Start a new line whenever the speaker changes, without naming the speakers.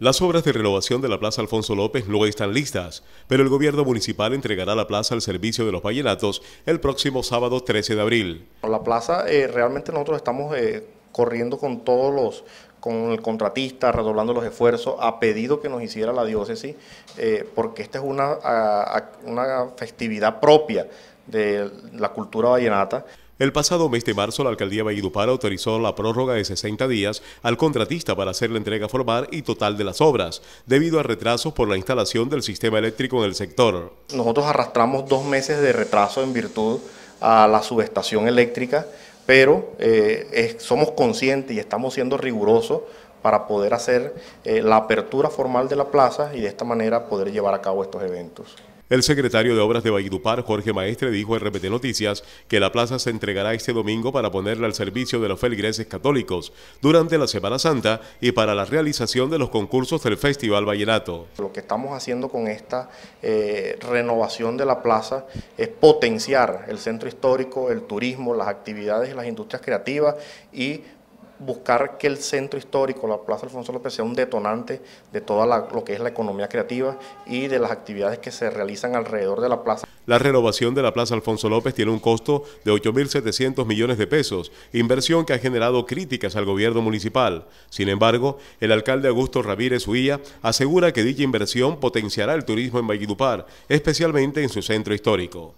Las obras de renovación de la Plaza Alfonso López no están listas, pero el gobierno municipal entregará la plaza al servicio de los vallenatos el próximo sábado 13 de abril.
La plaza eh, realmente nosotros estamos eh, corriendo con todos los con el contratista, redoblando los esfuerzos, ha pedido que nos hiciera la diócesis, eh, porque esta es una, una festividad propia de la cultura vallenata. El pasado mes de marzo,
la alcaldía Valledupar autorizó la prórroga de 60 días al contratista para hacer la entrega formal y total de las obras, debido a retrasos por la instalación del sistema eléctrico en el sector. Nosotros
arrastramos dos meses de retraso en virtud a la subestación eléctrica, pero eh, somos conscientes y estamos siendo rigurosos para poder hacer eh, la apertura formal de la plaza y de esta manera poder llevar a cabo estos eventos.
El secretario de Obras de Valledupar, Jorge Maestre, dijo en RPT Noticias que la plaza se entregará este domingo para ponerla al servicio de los feligreses católicos durante la Semana Santa y para la realización de los concursos del Festival Vallenato.
Lo que estamos haciendo con esta eh, renovación de la plaza es potenciar el centro histórico, el turismo, las actividades y las industrias creativas y buscar que el centro histórico, la Plaza Alfonso López, sea un detonante de toda lo que es la economía creativa y de las actividades que se realizan alrededor de la plaza.
La renovación de la Plaza Alfonso López tiene un costo de 8.700 millones de pesos, inversión que ha generado críticas al gobierno municipal. Sin embargo, el alcalde Augusto Ramírez Huilla asegura que dicha inversión potenciará el turismo en Valledupar, especialmente en su centro histórico.